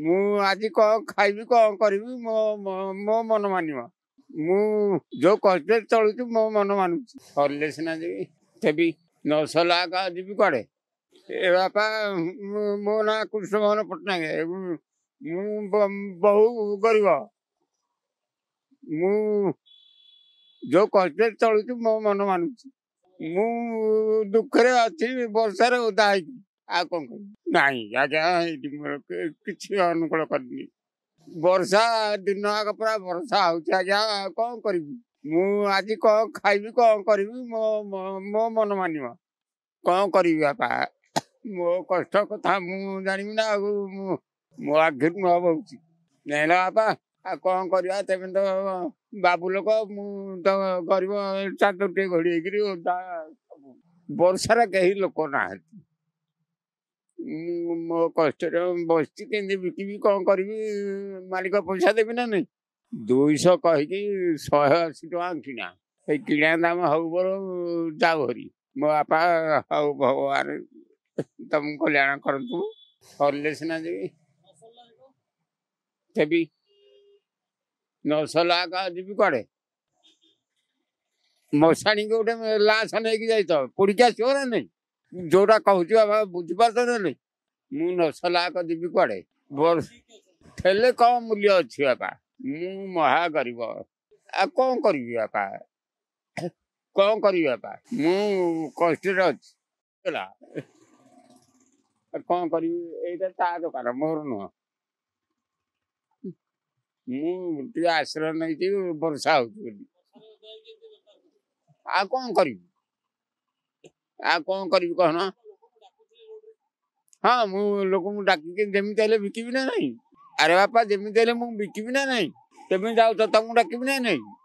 आज कौ खाइबी कौन करी मो मन मानव मु जो कहते चलु मो मन मानु सर सीना जी न सरला का जी कड़े ए बापा मो ना कृष्ण मोहन पट्टनायक बहु गरीब मु जो कहते चलु मो मन मानु मु दुखरे अच्छी वर्षार उदा है ଆଉ କ'ଣ କହିବି ନାଇଁ ଆଜ୍ଞା ଏଇଠି ମୋର କିଛି ଅନୁକୂଳ କରିନି ବର୍ଷା ଦିନ ଆଗ ପୁରା ବର୍ଷା ହଉଛି ଆଜ୍ଞା କ'ଣ କରିବି ମୁଁ ଆଜି କ'ଣ ଖାଇବି କ'ଣ କରିବି ମୋ ମୋ ମନ ମାନିବ କ'ଣ କରିବି ବାପା ମୋ କଷ୍ଟ କଥା ମୁଁ ଜାଣିବି ନା ଆଉ ମୁଁ ମୋ ଆଗରୁ ନ ହଉଛି ନାଇଁ ବାପା ଆଉ କ'ଣ କରିବା ତେବେ ତ ବାବୁ ଲୋକ ମୁଁ ତ ଗରିବ ଚାଦର ଟିକେ ଘୋଡ଼ି ହେଇକିରି ବର୍ଷାରେ କେହି ଲୋକ ନାହାନ୍ତି ମୋ କଷ୍ଟରେ ବସିଛି କେମିତି ବିକିବି କ'ଣ କରିବି ମାଲିକ ପଇସା ଦେବି ନା ନାହିଁ ଦୁଇଶହ କହିକି ଶହେ ଅଶୀ ଟଙ୍କା କିଣା ସେ କିଣା ଦାମ ହଉ ବର ଯାଉ ହରି ମୋ ବାପା ହଉ ଭଗବାନ ତମକୁ କଲ୍ୟାଣ କରନ୍ତୁ କରିଲେ ସିନା ଯିବି ଦେବି ନଶହ ଲାଖ ଯିବି କୁଆଡ଼େ ମଶାଣୀକୁ ଗୋଟେ ଲାସ ନେଇକି ଯାଇଥ ପୋଡ଼ିକି ଆସିବ ନା ନାହିଁ जोड़ा कह बुझ पारे मु नसलाक जी कड़े थेले कौ मूल्य अच्छी बापा मु महा गरीब आ कौन करी बापा कौन करी मु कष्ट अच्छी कौन कर दुकान मोर नुह आश्रय नहीं बर्षा हो कौन करी कौन कर हाँ, हाँ मु लोक बिकी बिकबी ना ना अरे बापा जमी मुझे बिकबी ना नहीं तुम्हें जाऊ तो डाक डाकबी ना ना